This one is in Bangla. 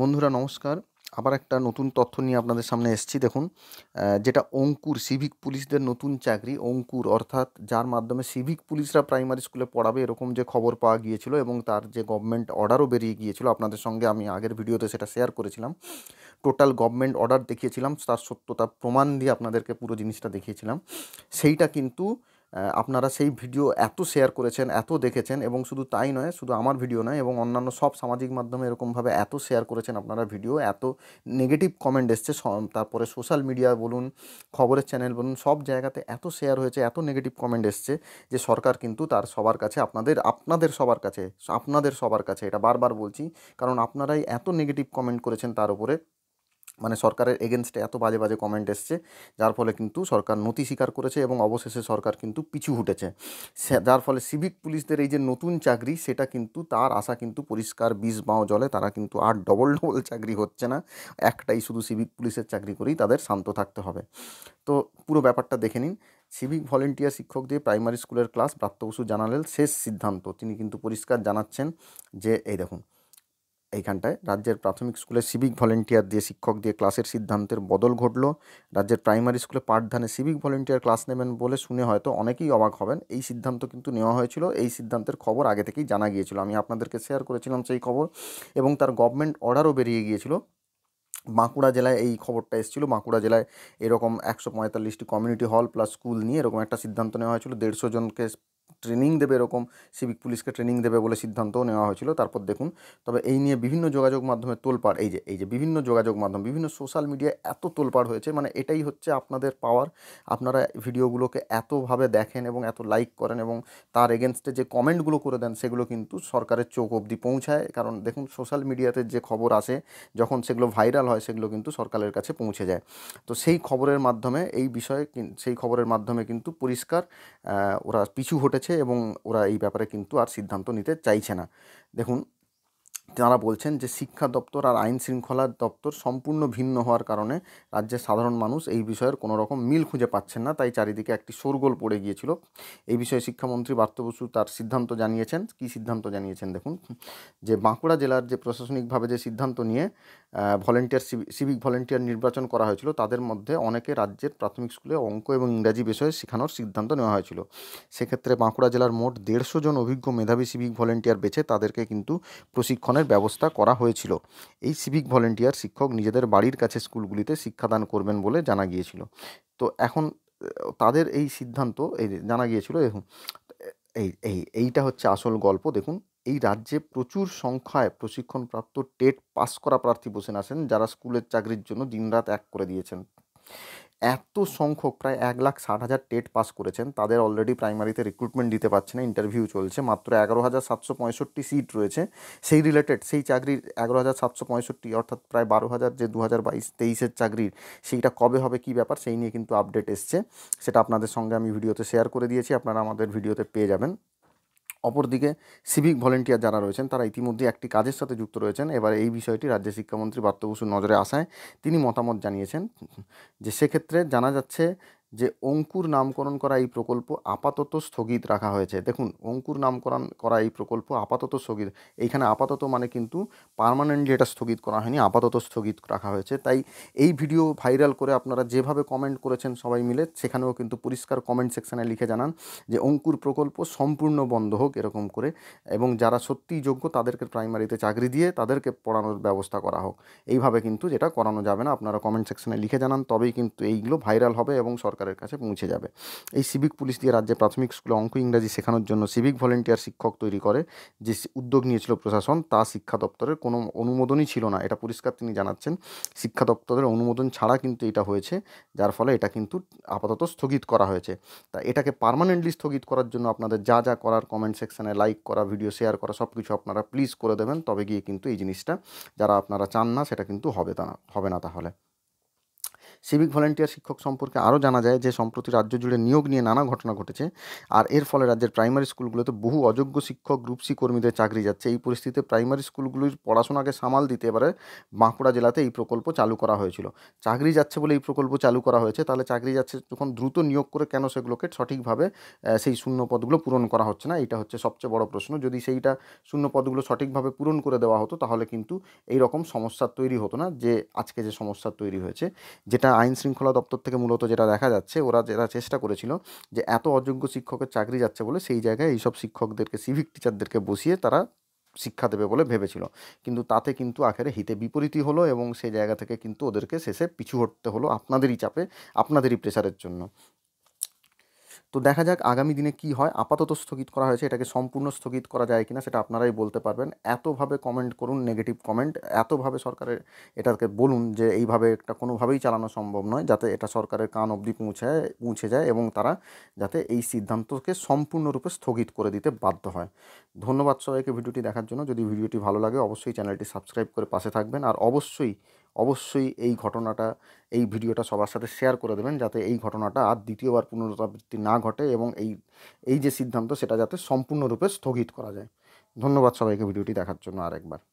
বন্ধুরা নমস্কার আবার একটা নতুন তথ্য নিয়ে আপনাদের সামনে এসছি দেখুন যেটা অঙ্কুর সিভিক পুলিশদের নতুন চাকরি অঙ্কুর অর্থাৎ যার মাধ্যমে সিভিক পুলিশরা প্রাইমারি স্কুলে পড়াবে এরকম যে খবর পাওয়া গিয়েছিল এবং তার যে গভর্নমেন্ট অর্ডারও বেরিয়ে গিয়েছিল আপনাদের সঙ্গে আমি আগের ভিডিওতে সেটা শেয়ার করেছিলাম টোটাল গভর্নমেন্ট অর্ডার দেখিয়েছিলাম তার সত্যতা প্রমাণ দিয়ে আপনাদেরকে পুরো জিনিসটা দেখিয়েছিলাম সেইটা কিন্তু আপনারা সেই ভিডিও এত শেয়ার করেছেন এত দেখেছেন এবং শুধু তাই নয় শুধু আমার ভিডিও নয় এবং অন্যান্য সব সামাজিক মাধ্যমে এরকমভাবে এত শেয়ার করেছেন আপনারা ভিডিও এত নেগেটিভ কমেন্ট এসছে তারপরে সোশ্যাল মিডিয়া বলুন খবরের চ্যানেল বলুন সব জায়গাতে এত শেয়ার হয়েছে এত নেগেটিভ কমেন্ট এসছে যে সরকার কিন্তু তার সবার কাছে আপনাদের আপনাদের সবার কাছে আপনাদের সবার কাছে এটা বারবার বলছি কারণ আপনারাই এত নেগেটিভ কমেন্ট করেছেন তার উপরে মানে সরকারের এগেনস্টে এত বাজে বাজে কমেন্ট এসছে যার ফলে কিন্তু সরকার নথি স্বীকার করেছে এবং অবশেষে সরকার কিন্তু পিছু হুটেছে যার ফলে সিভিক পুলিশদের এই যে নতুন চাকরি সেটা কিন্তু তার আশা কিন্তু পরিষ্কার বিষ বাঁও জলে তারা কিন্তু আর ডবল ডবল চাকরি হচ্ছে না একটাই শুধু সিভিক পুলিশের চাকরি করেই তাদের শান্ত থাকতে হবে তো পুরো ব্যাপারটা দেখে নিন সিভিক ভলেন্টিয়ার শিক্ষক দিয়ে প্রাইমারি স্কুলের ক্লাস প্রাপ্ত জানালেন শেষ সিদ্ধান্ত তিনি কিন্তু পরিষ্কার জানাচ্ছেন যে এই দেখুন এইখানটায় রাজ্যের প্রাথমিক স্কুলে সিভিক ভলেন্টিয়ার দিয়ে শিক্ষক দিয়ে ক্লাসের সিদ্ধান্তের বদল ঘটল রাজ্যের প্রাইমারি স্কুলে পাঠদানে সিভিক ভলেন্টিয়ার ক্লাস নেবেন বলে শুনে হয়তো অনেকেই অবাক হবেন এই সিদ্ধান্ত কিন্তু নেওয়া হয়েছিল এই সিদ্ধান্তের খবর আগে থেকেই জানা গিয়েছিল আমি আপনাদেরকে শেয়ার করেছিলাম সেই খবর এবং তার গভর্নমেন্ট অর্ডারও বেরিয়ে গিয়েছিল বাঁকুড়া জেলায় এই খবরটা এসেছিলো বাঁকুড়া জেলায় এরকম একশো পঁয়তাল্লিশটি কমিউনিটি হল প্লাস স্কুল নিয়ে এরকম একটা সিদ্ধান্ত নেওয়া হয়েছিল দেড়শো জনকে ট্রেনিং দেবে এরকম সিভিক পুলিশকে ট্রেনিং দেবে বলে সিদ্ধান্ত নেওয়া হয়েছিল তারপর দেখুন তবে এই নিয়ে বিভিন্ন যোগাযোগ মাধ্যমে তোলপাড় এই যে এই যে বিভিন্ন যোগাযোগ মাধ্যম বিভিন্ন সোশ্যাল মিডিয়া এত তোলপাড় হয়েছে মানে এটাই হচ্ছে আপনাদের পাওয়ার আপনারা ভিডিওগুলোকে এতভাবে দেখেন এবং এত লাইক করেন এবং তার এগেনস্টে যে কমেন্টগুলো করে দেন সেগুলো কিন্তু সরকারের চোখ অবধি পৌঁছায় কারণ দেখুন সোশ্যাল মিডিয়াতে যে খবর আসে যখন সেগুলো ভাইরাল হয় সেগুলো কিন্তু সরকারের কাছে পৌঁছে যায় তো সেই খবরের মাধ্যমে এই বিষয়ে সেই খবরের মাধ্যমে কিন্তু পরিষ্কার ওরা পিছু হটে রয়েছে এবং ওরা এই ব্যাপারে কিন্তু আর সিদ্ধান্ত নিতে চাইছে না দেখুন তারা বলছেন যে শিক্ষা দপ্তর আর আইন শৃঙ্খলা দপ্তর সম্পূর্ণ ভিন্ন হওয়ার কারণে রাজ্যের সাধারণ মানুষ এই বিষয়ের কোনো রকম মিল খুঁজে পাচ্ছেন না তাই চারিদিকে একটি শোরগোল পড়ে গিয়েছিল এই বিষয়ে শিক্ষামন্ত্রী বার্ত বসু তার সিদ্ধান্ত জানিয়েছেন কি সিদ্ধান্ত জানিয়েছেন দেখুন যে বাঁকুড়া জেলার যে প্রশাসনিকভাবে যে সিদ্ধান্ত নিয়ে ভলেন্টিয়ার সিভিক ভলেন্টিয়ার নির্বাচন করা হয়েছিল তাদের মধ্যে অনেকে রাজ্যের প্রাথমিক স্কুলে অঙ্ক এবং ইংরাজি বিষয়ে শেখানোর সিদ্ধান্ত নেওয়া হয়েছিল সেক্ষেত্রে বাঁকুড়া জেলার মোট দেড়শো জন অভিজ্ঞ মেধাবী সিভিক ভলেন্টিয়ার বেছে তাদেরকে কিন্তু প্রশিক্ষণ গঠনের ব্যবস্থা করা হয়েছিল এই সিভিক ভলেন্টিয়ার শিক্ষক নিজেদের বাড়ির কাছে স্কুলগুলিতে শিক্ষাদান করবেন বলে জানা গিয়েছিল তো এখন তাদের এই সিদ্ধান্ত এই জানা গিয়েছিল দেখুন এই এই এইটা হচ্ছে আসল গল্প দেখুন এই রাজ্যে প্রচুর সংখ্যায় প্রশিক্ষণপ্রাপ্ত টেট পাস করা প্রার্থী বসে আছেন যারা স্কুলের চাকরির জন্য দিনরাত এক করে দিয়েছেন এত সংখ্যক প্রায় এক লাখ ষাট হাজার টেট পাস করেছেন তাদের অলরেডি প্রাইমারিতে রিক্রুটমেন্ট দিতে পারছে না ইন্টারভিউ চলছে মাত্র এগারো হাজার সাতশো পঁয়ষট্টি সিট রয়েছে সেই রিলেটেড সেই চাকরির এগারো হাজার সাতশো পঁয়ষট্টি অর্থাৎ প্রায় বারো হাজার যে দু হাজার বাইশ তেইশের চাকরির সেইটা কবে হবে কী ব্যাপার সেই নিয়ে কিন্তু আপডেট এসছে সেটা আপনাদের সঙ্গে আমি ভিডিওতে শেয়ার করে দিয়েছি আপনারা আমাদের ভিডিওতে পেয়ে যাবেন অপরদিকে সিভিক ভলেন্টিয়ার যারা রয়েছেন তারা ইতিমধ্যে একটি কাজের সাথে যুক্ত রয়েছেন এবার এই বিষয়টি রাজ্য শিক্ষামন্ত্রী পার্থ বসুর নজরে আসায় তিনি মতামত জানিয়েছেন যে সেক্ষেত্রে জানা যাচ্ছে যে অঙ্কুর নামকরণ করা এই প্রকল্প আপাতত স্থগিত রাখা হয়েছে দেখুন অঙ্কুর নামকরণ করা এই প্রকল্প আপাতত স্থগিত এইখানে আপাতত মানে কিন্তু পারমানেন্টলি এটা স্থগিত করা হয়নি আপাতত স্থগিত রাখা হয়েছে তাই এই ভিডিও ভাইরাল করে আপনারা যেভাবে কমেন্ট করেছেন সবাই মিলে সেখানেও কিন্তু পরিষ্কার কমেন্ট সেকশানে লিখে জানান যে অঙ্কুর প্রকল্প সম্পূর্ণ বন্ধ হোক এরকম করে এবং যারা সত্যিই যোগ্য তাদেরকে প্রাইমারিতে চাকরি দিয়ে তাদেরকে পড়ানোর ব্যবস্থা করা হোক এইভাবে কিন্তু যেটা করানো যাবে না আপনারা কমেন্ট সেকশানে লিখে জানান তবেই কিন্তু এইগুলো ভাইরাল হবে এবং সরকার সরকারের কাছে পৌঁছে যাবে এই সিভিক পুলিশ দিয়ে রাজ্যে প্রাথমিক স্কুলে অঙ্ক ইংরাজি শেখানোর জন্য সিভিক ভলেন্টিয়ার শিক্ষক তৈরি করে যে উদ্যোগ নিয়েছিল প্রশাসন তা শিক্ষা দপ্তরের কোনো অনুমোদনই ছিল না এটা পরিষ্কার তিনি জানাচ্ছেন শিক্ষা দপ্তরের অনুমোদন ছাড়া কিন্তু এটা হয়েছে যার ফলে এটা কিন্তু আপাতত স্থগিত করা হয়েছে তা এটাকে পারমানেন্টলি স্থগিত করার জন্য আপনাদের যা যা করার কমেন্ট সেকশানে লাইক করা ভিডিও শেয়ার করা সব কিছু আপনারা প্লিজ করে দেবেন তবে গিয়ে কিন্তু এই জিনিসটা যারা আপনারা চান না সেটা কিন্তু হবে তা হবে না তাহলে সিভিক ভলেন্টিয়ার শিক্ষক সম্পর্কে আরও জানা যায় যে সম্প্রতি রাজ্য জুড়ে নিয়োগ নিয়ে নানা ঘটনা ঘটেছে আর এর ফলে রাজ্যের প্রাইমারি স্কুলগুলোতে বহু অযোগ্য শিক্ষক গ্রুপ সি কর্মীদের চাকরি যাচ্ছে এই পরিস্থিতিতে প্রাইমারি স্কুলগুলির পড়াশোনাকে সামাল দিতে এবারে বাঁকুড়া জেলাতে এই প্রকল্প চালু করা হয়েছিল চাকরি যাচ্ছে বলে এই প্রকল্প চালু করা হয়েছে তাহলে চাকরি যাচ্ছে যখন দ্রুত নিয়োগ করে কেন সেগুলোকে সঠিকভাবে সেই শূন্য পদগুলো পূরণ করা হচ্ছে না এটা হচ্ছে সবচেয়ে বড় প্রশ্ন যদি সেইটা শূন্য পদগুলো সঠিকভাবে পূরণ করে দেওয়া হতো তাহলে কিন্তু এই রকম সমস্যা তৈরি হতো না যে আজকে যে সমস্যা তৈরি হয়েছে যেটা আইন শৃঙ্খলা দপ্তর থেকে মূলত যেটা দেখা যাচ্ছে ওরা যেটা চেষ্টা করেছিল যে এত অযোগ্য শিক্ষকের চাকরি যাচ্ছে বলে সেই জায়গায় এইসব শিক্ষকদেরকে সিভিক টিচারদেরকে বসিয়ে তারা শিক্ষা দেবে বলে ভেবেছিল কিন্তু তাতে কিন্তু আখেরে হিতে বিপরীতই হলো এবং সেই জায়গা থেকে কিন্তু ওদেরকে শেষে পিছু হটতে হলো আপনাদেরই চাপে আপনাদেরই প্রেশারের জন্য তো দেখা যাক আগামী দিনে কি হয় আপাতত স্থগিত করা হয়েছে এটাকে সম্পূর্ণ স্থগিত করা যায় কিনা সেটা আপনারাই বলতে পারবেন এতভাবে কমেন্ট করুন নেগেটিভ কমেন্ট এতভাবে সরকারের এটাকে বলুন যে এইভাবে একটা কোনোভাবেই চালানো সম্ভব নয় যাতে এটা সরকারের কান অবধি পৌঁছে পৌঁছে যায় এবং তারা যাতে এই সিদ্ধান্তকে সম্পূর্ণরূপে স্থগিত করে দিতে বাধ্য হয় ধন্যবাদ সবাইকে ভিডিওটি দেখার জন্য যদি ভিডিওটি ভালো লাগে অবশ্যই চ্যানেলটি সাবস্ক্রাইব করে পাশে থাকবেন আর অবশ্যই অবশ্যই এই ঘটনাটা এই ভিডিওটা সবার সাথে শেয়ার করে দেবেন যাতে এই ঘটনাটা আর দ্বিতীয়বার পুনরাবৃত্তি না ঘটে এবং এই এই যে সিদ্ধান্ত সেটা যাতে সম্পূর্ণরূপে স্থগিত করা যায় ধন্যবাদ সবাইকে ভিডিওটি দেখার জন্য আরেকবার